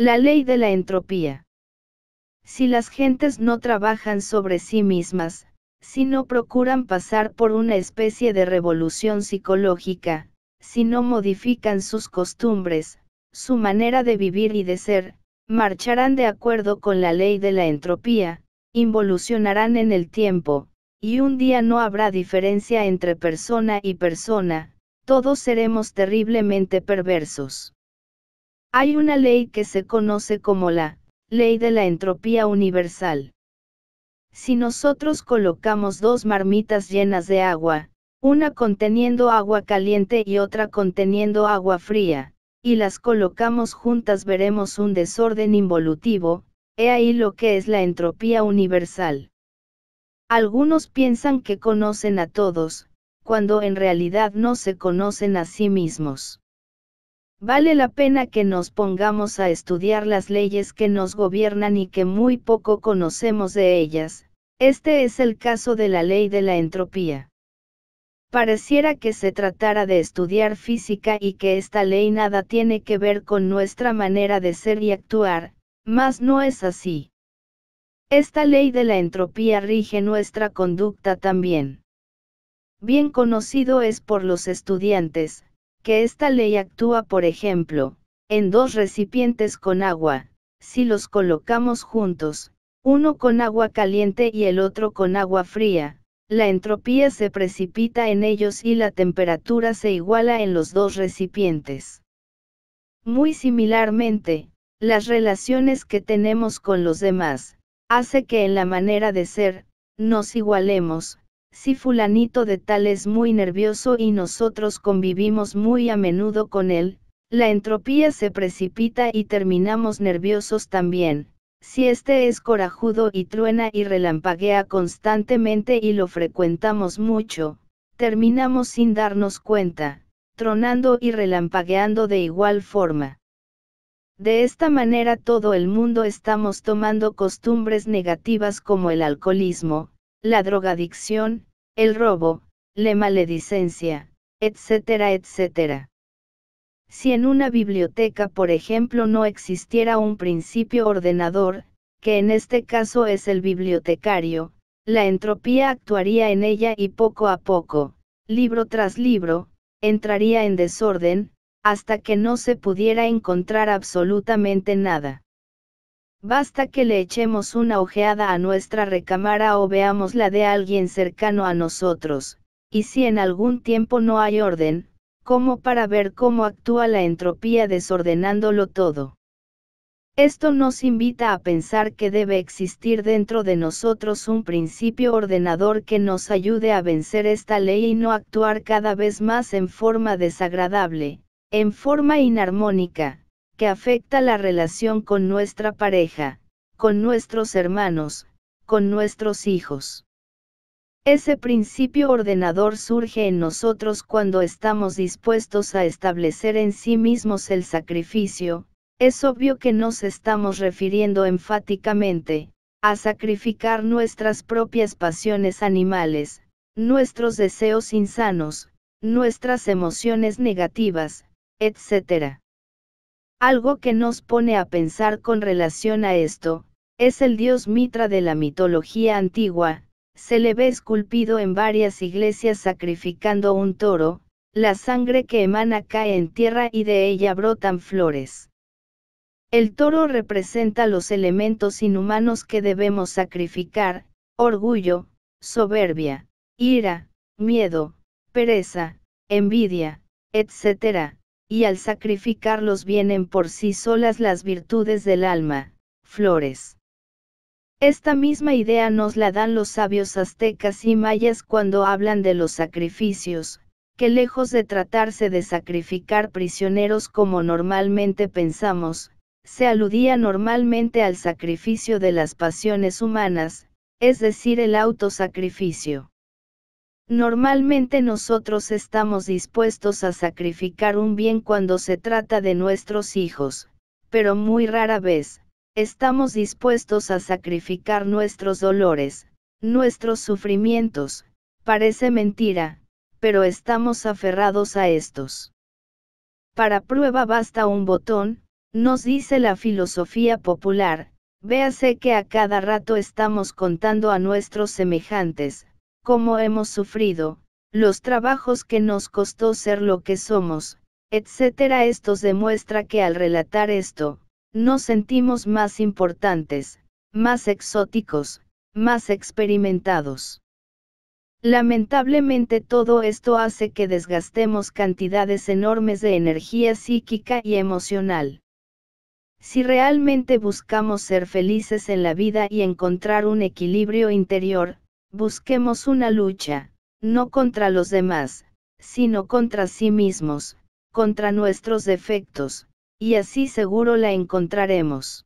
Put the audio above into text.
La ley de la entropía. Si las gentes no trabajan sobre sí mismas, si no procuran pasar por una especie de revolución psicológica, si no modifican sus costumbres, su manera de vivir y de ser, marcharán de acuerdo con la ley de la entropía, involucionarán en el tiempo, y un día no habrá diferencia entre persona y persona, todos seremos terriblemente perversos. Hay una ley que se conoce como la ley de la entropía universal. Si nosotros colocamos dos marmitas llenas de agua, una conteniendo agua caliente y otra conteniendo agua fría, y las colocamos juntas veremos un desorden involutivo, he ahí lo que es la entropía universal. Algunos piensan que conocen a todos, cuando en realidad no se conocen a sí mismos. Vale la pena que nos pongamos a estudiar las leyes que nos gobiernan y que muy poco conocemos de ellas, este es el caso de la ley de la entropía. Pareciera que se tratara de estudiar física y que esta ley nada tiene que ver con nuestra manera de ser y actuar, mas no es así. Esta ley de la entropía rige nuestra conducta también. Bien conocido es por los estudiantes, que esta ley actúa, por ejemplo, en dos recipientes con agua, si los colocamos juntos, uno con agua caliente y el otro con agua fría, la entropía se precipita en ellos y la temperatura se iguala en los dos recipientes. Muy similarmente, las relaciones que tenemos con los demás, hace que en la manera de ser, nos igualemos, si fulanito de tal es muy nervioso y nosotros convivimos muy a menudo con él, la entropía se precipita y terminamos nerviosos también. Si este es corajudo y truena y relampaguea constantemente y lo frecuentamos mucho, terminamos sin darnos cuenta, tronando y relampagueando de igual forma. De esta manera todo el mundo estamos tomando costumbres negativas como el alcoholismo, la drogadicción, el robo, la maledicencia, etcétera, etcétera. Si en una biblioteca, por ejemplo, no existiera un principio ordenador, que en este caso es el bibliotecario, la entropía actuaría en ella y poco a poco, libro tras libro, entraría en desorden, hasta que no se pudiera encontrar absolutamente nada. Basta que le echemos una ojeada a nuestra recámara o veamos la de alguien cercano a nosotros, y si en algún tiempo no hay orden, ¿cómo para ver cómo actúa la entropía desordenándolo todo. Esto nos invita a pensar que debe existir dentro de nosotros un principio ordenador que nos ayude a vencer esta ley y no actuar cada vez más en forma desagradable, en forma inarmónica, que afecta la relación con nuestra pareja, con nuestros hermanos, con nuestros hijos. Ese principio ordenador surge en nosotros cuando estamos dispuestos a establecer en sí mismos el sacrificio, es obvio que nos estamos refiriendo enfáticamente, a sacrificar nuestras propias pasiones animales, nuestros deseos insanos, nuestras emociones negativas, etc. Algo que nos pone a pensar con relación a esto, es el dios Mitra de la mitología antigua, se le ve esculpido en varias iglesias sacrificando un toro, la sangre que emana cae en tierra y de ella brotan flores. El toro representa los elementos inhumanos que debemos sacrificar, orgullo, soberbia, ira, miedo, pereza, envidia, etc y al sacrificarlos vienen por sí solas las virtudes del alma, flores. Esta misma idea nos la dan los sabios aztecas y mayas cuando hablan de los sacrificios, que lejos de tratarse de sacrificar prisioneros como normalmente pensamos, se aludía normalmente al sacrificio de las pasiones humanas, es decir, el autosacrificio. Normalmente nosotros estamos dispuestos a sacrificar un bien cuando se trata de nuestros hijos, pero muy rara vez, estamos dispuestos a sacrificar nuestros dolores, nuestros sufrimientos, parece mentira, pero estamos aferrados a estos. Para prueba basta un botón, nos dice la filosofía popular, véase que a cada rato estamos contando a nuestros semejantes, cómo hemos sufrido, los trabajos que nos costó ser lo que somos, etc. Esto demuestra que al relatar esto, nos sentimos más importantes, más exóticos, más experimentados. Lamentablemente todo esto hace que desgastemos cantidades enormes de energía psíquica y emocional. Si realmente buscamos ser felices en la vida y encontrar un equilibrio interior, Busquemos una lucha, no contra los demás, sino contra sí mismos, contra nuestros defectos, y así seguro la encontraremos.